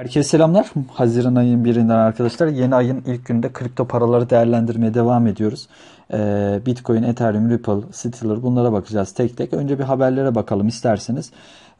Herkese selamlar. Haziran ayın birinden arkadaşlar. Yeni ayın ilk günde kripto paraları değerlendirmeye devam ediyoruz. Ee, Bitcoin, Ethereum, Ripple, Stellar bunlara bakacağız tek tek. Önce bir haberlere bakalım isterseniz.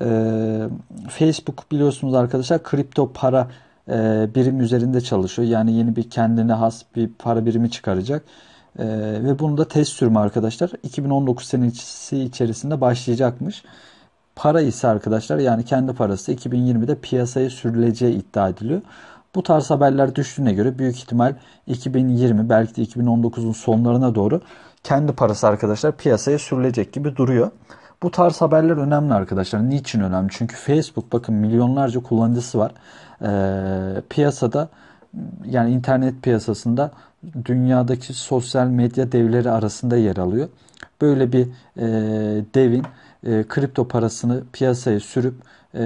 Ee, Facebook biliyorsunuz arkadaşlar kripto para e, birim üzerinde çalışıyor. Yani yeni bir kendine has bir para birimi çıkaracak. Ee, ve bunu da test sürme arkadaşlar 2019 senesi içerisinde başlayacakmış. Para ise arkadaşlar yani kendi parası 2020'de piyasaya sürüleceği iddia ediliyor. Bu tarz haberler düştüğüne göre büyük ihtimal 2020 belki de 2019'un sonlarına doğru kendi parası arkadaşlar piyasaya sürülecek gibi duruyor. Bu tarz haberler önemli arkadaşlar. Niçin önemli? Çünkü Facebook bakın milyonlarca kullanıcısı var. Ee, piyasada yani internet piyasasında dünyadaki sosyal medya devleri arasında yer alıyor. Böyle bir e, devin e, kripto parasını piyasaya sürüp e,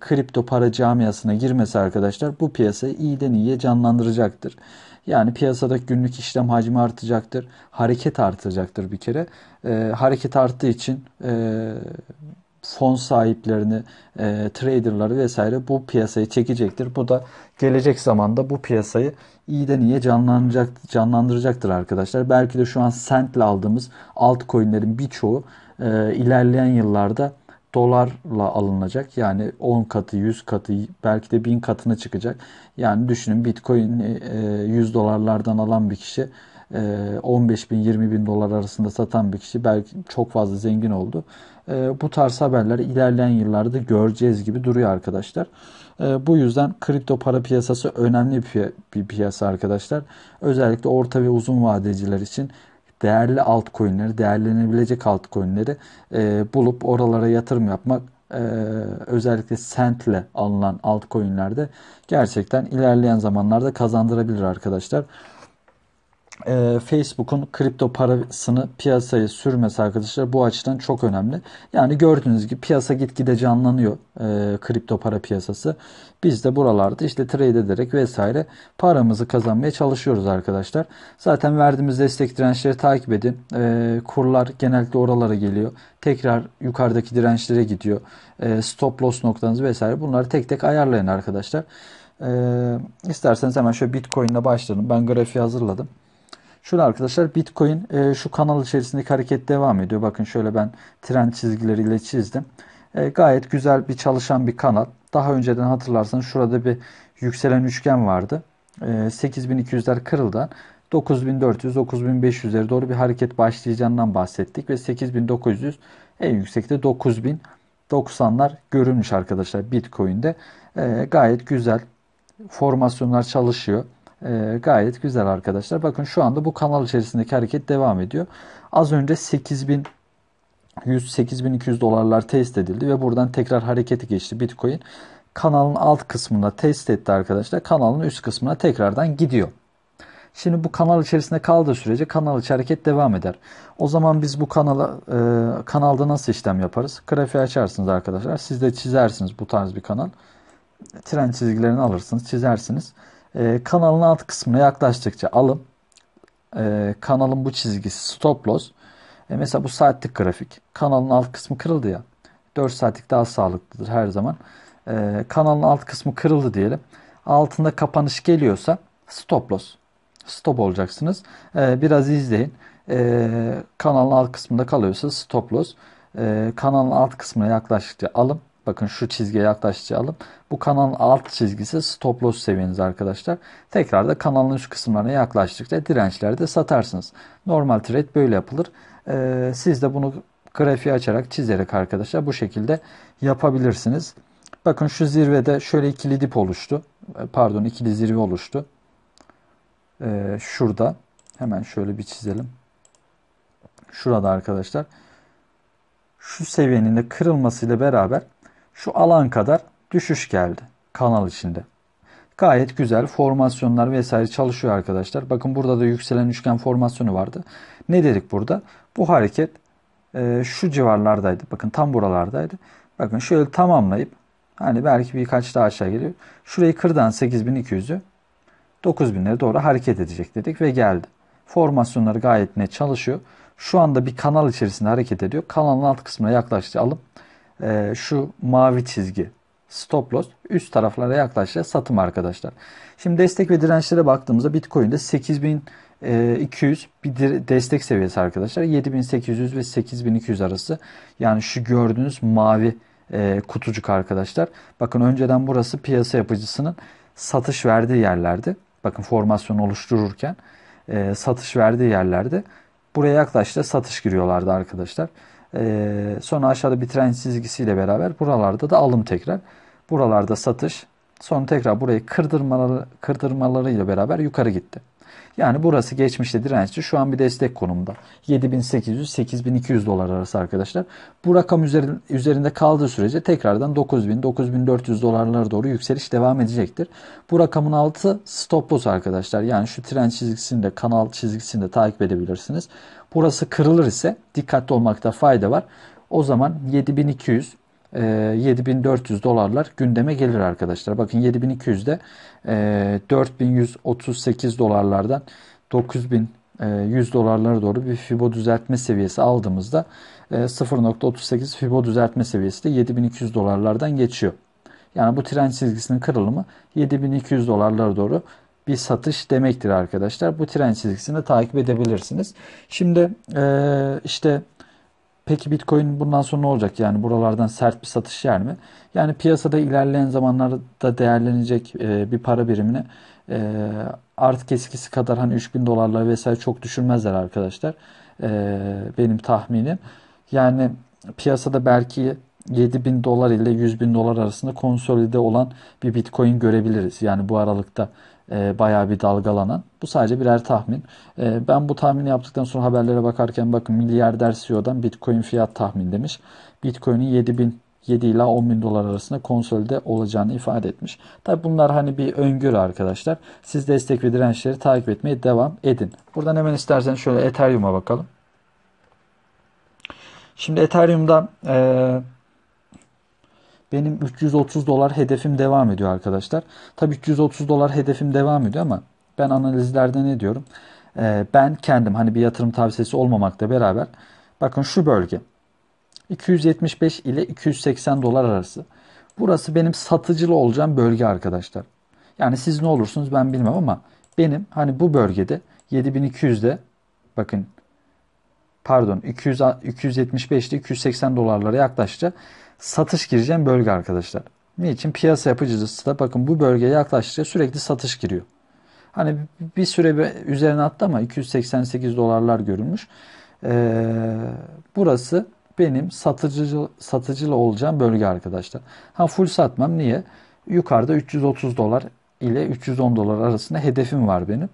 kripto para camiasına girmesi arkadaşlar bu piyasayı iyiden iyiye canlandıracaktır. Yani piyasada günlük işlem hacmi artacaktır. Hareket artacaktır bir kere. E, hareket arttığı için e, fon sahiplerini, e, traderları vesaire bu piyasayı çekecektir. Bu da gelecek zamanda bu piyasayı iyiden iyiye canlanacak, canlandıracaktır arkadaşlar. Belki de şu an sentle aldığımız altcoin'lerin birçoğu e, ilerleyen yıllarda dolarla alınacak. Yani 10 katı, 100 katı, belki de 1000 katına çıkacak. Yani düşünün Bitcoin e, 100 e, dolarlardan alan bir kişi 15 e, bin 20 bin dolar arasında satan bir kişi belki çok fazla zengin oldu. E, bu tarz haberler ilerleyen yıllarda göreceğiz gibi duruyor arkadaşlar. Bu yüzden kripto para piyasası önemli bir piyasa arkadaşlar. Özellikle orta ve uzun vadeciler için değerli altcoin'leri, değerlenebilecek altcoin'leri e, bulup oralara yatırım yapmak e, özellikle sentle alınan altcoin'lerde gerçekten ilerleyen zamanlarda kazandırabilir arkadaşlar e, Facebook'un kripto parasını piyasaya sürmesi arkadaşlar bu açıdan çok önemli. Yani gördüğünüz gibi piyasa gitgide canlanıyor e, kripto para piyasası. Biz de buralarda işte trade ederek vesaire paramızı kazanmaya çalışıyoruz arkadaşlar. Zaten verdiğimiz destek dirençleri takip edin. E, kurlar genellikle oralara geliyor. Tekrar yukarıdaki dirençlere gidiyor. E, stop loss noktanız vesaire bunları tek tek ayarlayın arkadaşlar. Ee, isterseniz hemen şöyle Bitcoin ile başlayalım. Ben grafiği hazırladım. Şöyle arkadaşlar Bitcoin e, şu kanal içerisindeki hareket devam ediyor. Bakın şöyle ben tren çizgileriyle çizdim. E, gayet güzel bir çalışan bir kanal. Daha önceden hatırlarsanız şurada bir yükselen üçgen vardı. E, 8200'ler kırıldı. 9400-9500'lere doğru bir hareket başlayacağından bahsettik ve 8900 en yüksekte 9090'lar görülmüş arkadaşlar Bitcoin'de. E, gayet güzel formasyonlar çalışıyor. E, gayet güzel arkadaşlar. Bakın şu anda bu kanal içerisindeki hareket devam ediyor. Az önce 8000 108.200 dolarlar test edildi ve buradan tekrar hareketi geçti Bitcoin. Kanalın alt kısmında test etti arkadaşlar. Kanalın üst kısmına tekrardan gidiyor. Şimdi bu kanal içerisinde kaldığı sürece kanal içi hareket devam eder. O zaman biz bu kanala e, kanalda nasıl işlem yaparız? Grafiği açarsınız arkadaşlar. Siz de çizersiniz bu tarz bir kanal. Tren çizgilerini alırsınız, çizersiniz. E, kanalın alt kısmına yaklaştıkça alım. E, ee, kanalın bu çizgisi stop loss. E, mesela bu saatlik grafik. Kanalın alt kısmı kırıldı ya. 4 saatlik daha sağlıklıdır her zaman. E, kanalın alt kısmı kırıldı diyelim. Altında kapanış geliyorsa stop loss. Stop olacaksınız. E, biraz izleyin. E, kanalın alt kısmında kalıyorsa stop loss. E, kanalın alt kısmına yaklaştıkça alım. Bakın şu çizgiye yaklaştıralım. Bu kanalın alt çizgisi stop loss seviyeniz arkadaşlar. Tekrar da kanalın üst kısımlarına yaklaştıkça dirençlerde satarsınız. Normal trade böyle yapılır. Ee, siz de bunu grafiği açarak çizerek arkadaşlar bu şekilde yapabilirsiniz. Bakın şu zirvede şöyle ikili dip oluştu. Ee, pardon ikili zirve oluştu. Ee, şurada. Hemen şöyle bir çizelim. Şurada arkadaşlar. Şu seviyenin de kırılmasıyla beraber şu alan kadar düşüş geldi kanal içinde. Gayet güzel formasyonlar vesaire çalışıyor arkadaşlar. Bakın burada da yükselen üçgen formasyonu vardı. Ne dedik burada? Bu hareket e, şu civarlardaydı. Bakın tam buralardaydı. Bakın şöyle tamamlayıp hani belki birkaç daha aşağı geliyor. Şurayı kırdan 8200'ü 9000'lere doğru hareket edecek dedik ve geldi. Formasyonları gayet net çalışıyor. Şu anda bir kanal içerisinde hareket ediyor. Kanalın alt kısmına yaklaştı alım e, şu mavi çizgi stop loss üst taraflara yaklaştığı satım arkadaşlar. Şimdi destek ve dirençlere baktığımızda Bitcoin'de 8200 e, bir destek seviyesi arkadaşlar. 7800 ve 8200 arası. Yani şu gördüğünüz mavi e, kutucuk arkadaşlar. Bakın önceden burası piyasa yapıcısının satış verdiği yerlerdi. Bakın formasyon oluştururken e, satış verdiği yerlerde buraya yaklaştı satış giriyorlardı arkadaşlar. Ee, sonra aşağıda bir tren çizgisiyle beraber buralarda da alım tekrar. Buralarda satış. Sonra tekrar burayı kırdırmaları, kırdırmalarıyla beraber yukarı gitti. Yani burası geçmişte dirençli. Şu an bir destek konumda. 7800-8200 dolar arası arkadaşlar. Bu rakam üzerinde kaldığı sürece tekrardan 9000-9400 dolarlara doğru yükseliş devam edecektir. Bu rakamın altı stop loss arkadaşlar. Yani şu tren çizgisini kanal çizgisini takip edebilirsiniz. Burası kırılır ise dikkatli olmakta fayda var. O zaman 7200 7400 e, dolarlar gündeme gelir arkadaşlar. Bakın 7200'de 4138 e, dolarlardan 9100 e, dolarlara doğru bir fibo düzeltme seviyesi aldığımızda 0.38 fibo düzeltme seviyesi de 7200 dolarlardan geçiyor. Yani bu trend çizgisinin kırılımı 7200 dolarlara doğru bir satış demektir arkadaşlar. Bu trend çizgisini takip edebilirsiniz. Şimdi e, işte peki Bitcoin bundan sonra ne olacak? Yani buralardan sert bir satış yer mi? Yani piyasada ilerleyen zamanlarda değerlenecek e, bir para birimini e, artık eskisi kadar hani 3000 dolarla vesaire çok düşürmezler arkadaşlar. E, benim tahminim. Yani piyasada belki 7 bin dolar ile 100 bin dolar arasında konsolide olan bir bitcoin görebiliriz. Yani bu aralıkta e, bayağı bir dalgalanan. Bu sadece birer tahmin. E, ben bu tahmini yaptıktan sonra haberlere bakarken bakın milyarder CEO'dan bitcoin fiyat tahmin demiş. Bitcoin'in 7 bin 7 ila 10 bin dolar arasında konsolide olacağını ifade etmiş. Tabi bunlar hani bir öngörü arkadaşlar. Siz destek ve dirençleri takip etmeye devam edin. Buradan hemen isterseniz şöyle Ethereum'a bakalım. Şimdi Ethereum'da eee benim 330 dolar hedefim devam ediyor arkadaşlar. Tabii 330 dolar hedefim devam ediyor ama ben analizlerde ne diyorum? Ee, ben kendim hani bir yatırım tavsiyesi olmamakla beraber bakın şu bölge 275 ile 280 dolar arası. Burası benim satıcılı olacağım bölge arkadaşlar. Yani siz ne olursunuz ben bilmem ama benim hani bu bölgede 7200'de bakın pardon 275 ile 280 dolarlara yaklaştı satış gireceğim bölge arkadaşlar. Niçin? Piyasa yapıcısı da bakın bu bölgeye yaklaştıkça sürekli satış giriyor. Hani bir süre bir üzerine attı ama 288 dolarlar görülmüş. Ee, burası benim satıcı satıcılı olacağım bölge arkadaşlar. Ha full satmam niye? Yukarıda 330 dolar ile 310 dolar arasında hedefim var benim.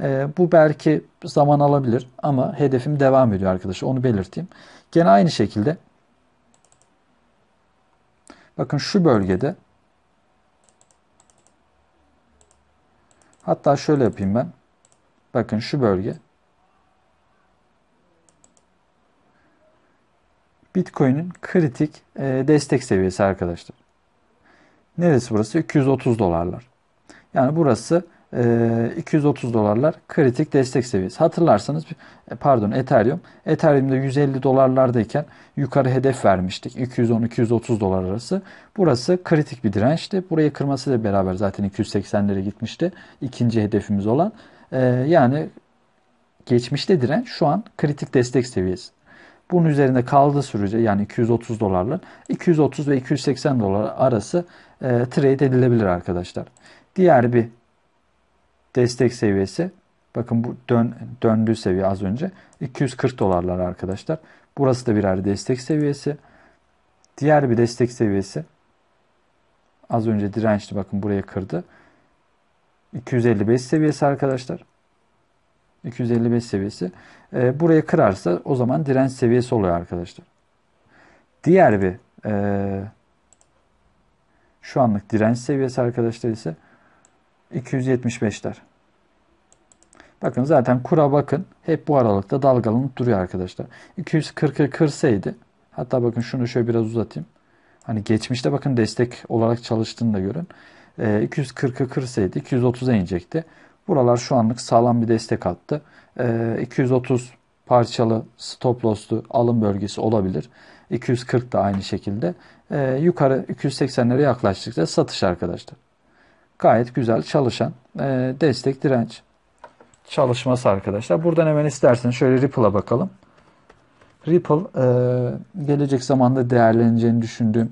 Ee, bu belki zaman alabilir ama hedefim devam ediyor arkadaşlar. Onu belirteyim. Gene aynı şekilde Bakın şu bölgede hatta şöyle yapayım ben. Bakın şu bölge. Bitcoin'in kritik e, destek seviyesi arkadaşlar. Neresi burası? 230 dolarlar. Yani burası 230 ee, dolarlar kritik destek seviyesi. Hatırlarsanız e, pardon Ethereum. Ethereum'da 150 dolarlardayken yukarı hedef vermiştik. 210-230 dolar arası. Burası kritik bir dirençti. Burayı da beraber zaten 280'lere gitmişti. ikinci hedefimiz olan. Ee, yani geçmişte direnç şu an kritik destek seviyesi. Bunun üzerinde kaldığı sürece yani 230 dolarla 230 ve 280 dolar arası e, trade edilebilir arkadaşlar. Diğer bir destek seviyesi bakın bu dön, döndüğü seviye az önce 240 dolarlar arkadaşlar. Burası da birer destek seviyesi. Diğer bir destek seviyesi az önce dirençli bakın buraya kırdı. 255 seviyesi arkadaşlar. 255 seviyesi. E, buraya kırarsa o zaman direnç seviyesi oluyor arkadaşlar. Diğer bir e, şu anlık direnç seviyesi arkadaşlar ise 275'ler. Bakın zaten kura bakın. Hep bu aralıkta dalgalanıp duruyor arkadaşlar. 240'ı kırsaydı hatta bakın şunu şöyle biraz uzatayım. Hani geçmişte bakın destek olarak çalıştığını da görün. E, ee, 240'ı kırsaydı 230'a inecekti. Buralar şu anlık sağlam bir destek attı. E, ee, 230 parçalı stop loss'lu alım bölgesi olabilir. 240 da aynı şekilde. E, yukarı 280'lere yaklaştıkça satış arkadaşlar gayet güzel çalışan e, destek direnç çalışması arkadaşlar. Buradan hemen isterseniz şöyle Ripple'a bakalım. Ripple e, gelecek zamanda değerleneceğini düşündüğüm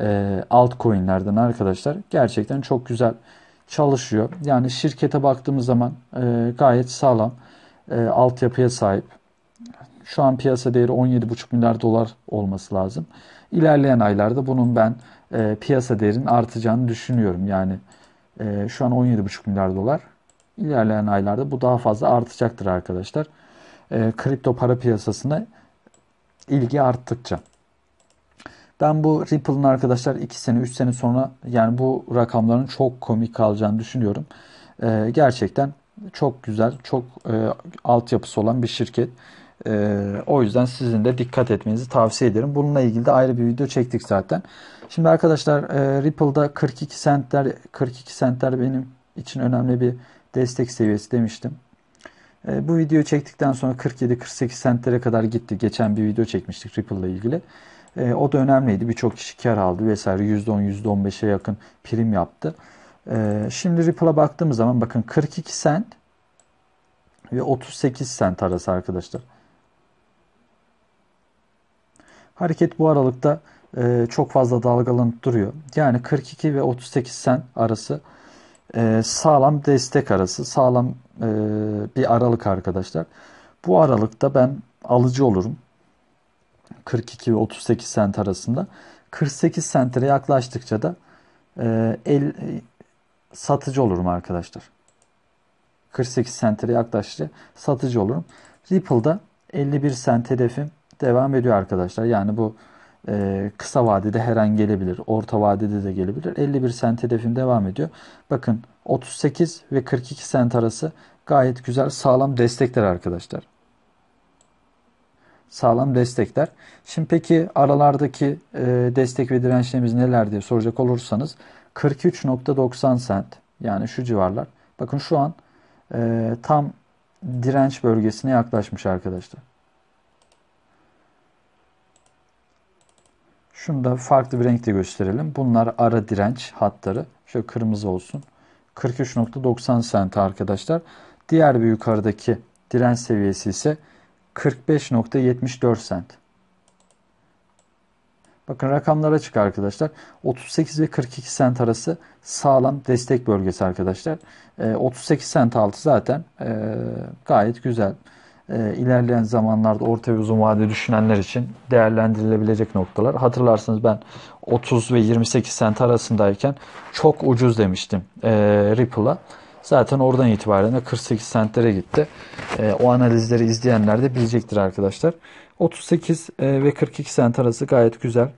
e, altcoin'lerden arkadaşlar. Gerçekten çok güzel çalışıyor. Yani şirkete baktığımız zaman e, gayet sağlam e, altyapıya sahip. Şu an piyasa değeri 17,5 milyar dolar olması lazım. İlerleyen aylarda bunun ben e, piyasa değerinin artacağını düşünüyorum. Yani e, şu an 17,5 milyar dolar. İlerleyen aylarda bu daha fazla artacaktır arkadaşlar. E, kripto para piyasasına ilgi arttıkça. Ben bu Ripple'ın arkadaşlar 2 sene 3 sene sonra yani bu rakamların çok komik kalacağını düşünüyorum. E, gerçekten çok güzel, çok e, altyapısı olan bir şirket. E, o yüzden sizin de dikkat etmenizi tavsiye ederim. Bununla ilgili de ayrı bir video çektik zaten. Şimdi arkadaşlar e, Ripple'da 42 centler 42 centler benim için önemli bir destek seviyesi demiştim. E, bu videoyu çektikten sonra 47-48 centlere kadar gitti. Geçen bir video çekmiştik Ripple ile ilgili. E, o da önemliydi. Birçok kişi kar aldı vesaire. %10, %15'e yakın prim yaptı. E, şimdi Ripple'a baktığımız zaman bakın 42 cent ve 38 cent arası arkadaşlar. Hareket bu aralıkta e, çok fazla dalgalanıp duruyor. Yani 42 ve 38 sen arası e, sağlam destek arası, sağlam e, bir aralık arkadaşlar. Bu aralıkta ben alıcı olurum. 42 ve 38 sent arasında. 48 sentere yaklaştıkça da e, el e, satıcı olurum arkadaşlar. 48 sentere yaklaştıkça satıcı olurum. Ripple'da 51 sent hedefim devam ediyor arkadaşlar. Yani bu e, kısa vadede her an gelebilir. Orta vadede de gelebilir. 51 sent hedefim devam ediyor. Bakın 38 ve 42 sent arası gayet güzel sağlam destekler arkadaşlar. Sağlam destekler. Şimdi peki aralardaki e, destek ve dirençlerimiz neler diye soracak olursanız 43.90 sent yani şu civarlar. Bakın şu an e, tam direnç bölgesine yaklaşmış arkadaşlar. Şunu da farklı bir renkte gösterelim. Bunlar ara direnç hatları. Şöyle kırmızı olsun. 43.90 cent arkadaşlar. Diğer bir yukarıdaki direnç seviyesi ise 45.74 cent. Bakın rakamlara çık arkadaşlar. 38 ve 42 sent arası sağlam destek bölgesi arkadaşlar. E, ee, 38 sent altı zaten e, gayet güzel e, ilerleyen zamanlarda orta ve uzun vade düşünenler için değerlendirilebilecek noktalar. Hatırlarsınız ben 30 ve 28 sent arasındayken çok ucuz demiştim e, Ripple'a. Zaten oradan itibaren de 48 sentlere gitti. E, o analizleri izleyenler de bilecektir arkadaşlar. 38 e, ve 42 sent arası gayet güzel.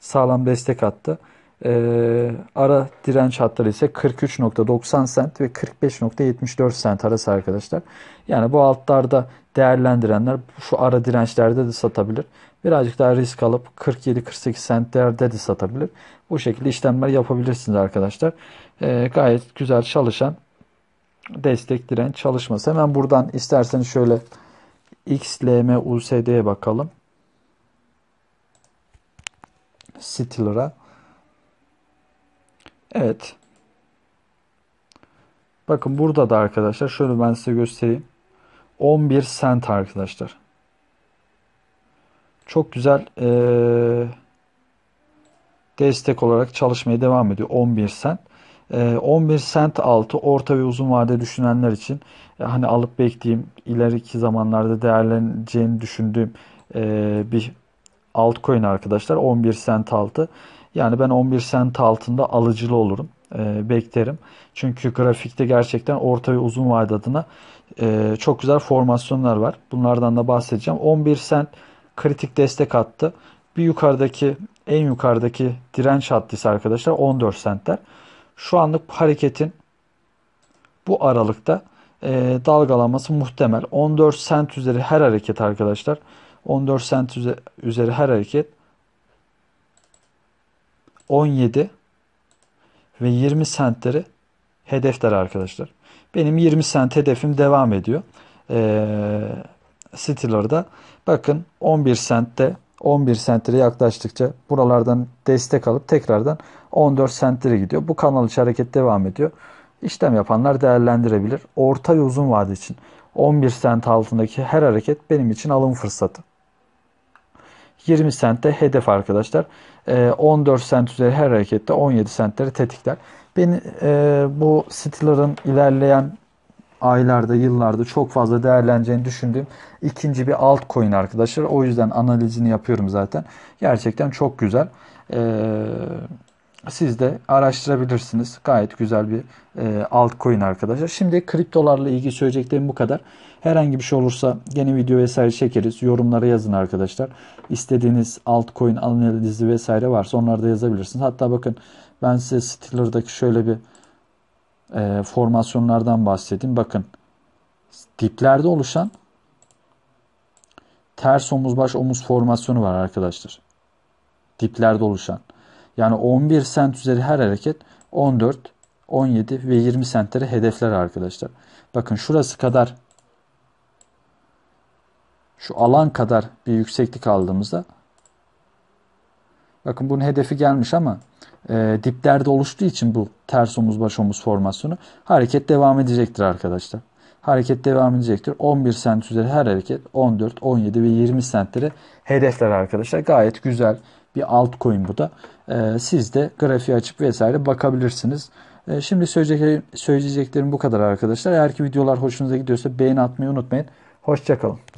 Sağlam destek attı. E, ara direnç hatları ise 43.90 sent ve 45.74 sent arası arkadaşlar. Yani bu altlarda değerlendirenler şu ara dirençlerde de satabilir. Birazcık daha risk alıp 47-48 sentlerde de satabilir. Bu şekilde işlemler yapabilirsiniz arkadaşlar. E, gayet güzel çalışan destek direnç çalışması. Hemen buradan isterseniz şöyle XLM USD'ye bakalım. Stiller'a. Evet. Bakın burada da arkadaşlar şöyle ben size göstereyim. 11 sent arkadaşlar. Çok güzel ee, destek olarak çalışmaya devam ediyor 11 sent. 11 sent altı orta ve uzun vade düşünenler için e, hani alıp bekleyeyim ileriki zamanlarda değerleneceğini düşündüğüm bir altcoin arkadaşlar 11 sent altı. Yani ben 11 sent altında alıcılı olurum. Beklerim. Çünkü grafikte gerçekten orta ve uzun vade adına e, çok güzel formasyonlar var. Bunlardan da bahsedeceğim. 11 sent kritik destek hattı. Bir yukarıdaki en yukarıdaki direnç hattıysa arkadaşlar 14 sentler. Şu anlık hareketin bu aralıkta e, dalgalanması muhtemel. 14 sent üzeri her hareket arkadaşlar. 14 sent üzeri her hareket 17 ve 20 sentleri hedefler arkadaşlar. Benim 20 sent hedefim devam ediyor. E, ee, Steeler'da. Bakın 11 sentte 11 sentlere yaklaştıkça buralardan destek alıp tekrardan 14 sentlere gidiyor. Bu kanal içi hareket devam ediyor. İşlem yapanlar değerlendirebilir. Orta ve uzun vade için 11 sent altındaki her hareket benim için alım fırsatı. 20 sentte hedef arkadaşlar. 14 ee, sent üzeri her harekette 17 sentleri tetikler. Beni e, bu Steeler'ın ilerleyen aylarda, yıllarda çok fazla değerleneceğini düşündüğüm ikinci bir altcoin arkadaşlar. O yüzden analizini yapıyorum zaten. Gerçekten çok güzel. Eee siz de araştırabilirsiniz. Gayet güzel bir e, altcoin arkadaşlar. Şimdi kriptolarla ilgili söyleyeceklerim bu kadar. Herhangi bir şey olursa yeni video vesaire çekeriz. Yorumlara yazın arkadaşlar. İstediğiniz altcoin analizi vesaire varsa onları da yazabilirsiniz. Hatta bakın ben size Stiller'daki şöyle bir e, formasyonlardan bahsedeyim. Bakın diplerde oluşan ters omuz baş omuz formasyonu var arkadaşlar. Diplerde oluşan. Yani 11 sent üzeri her hareket 14, 17 ve 20 sentlere hedefler arkadaşlar. Bakın şurası kadar şu alan kadar bir yükseklik aldığımızda bakın bunun hedefi gelmiş ama e, diplerde oluştuğu için bu ters omuz baş omuz formasyonu hareket devam edecektir arkadaşlar. Hareket devam edecektir. 11 sent üzeri her hareket 14, 17 ve 20 sentlere hedefler arkadaşlar. Gayet güzel bir altcoin bu da. Ee, siz de grafiği açıp vesaire bakabilirsiniz. Ee, şimdi söyleyeceklerim, söyleyeceklerim bu kadar arkadaşlar. Eğer ki videolar hoşunuza gidiyorsa beğeni atmayı unutmayın. Hoşçakalın.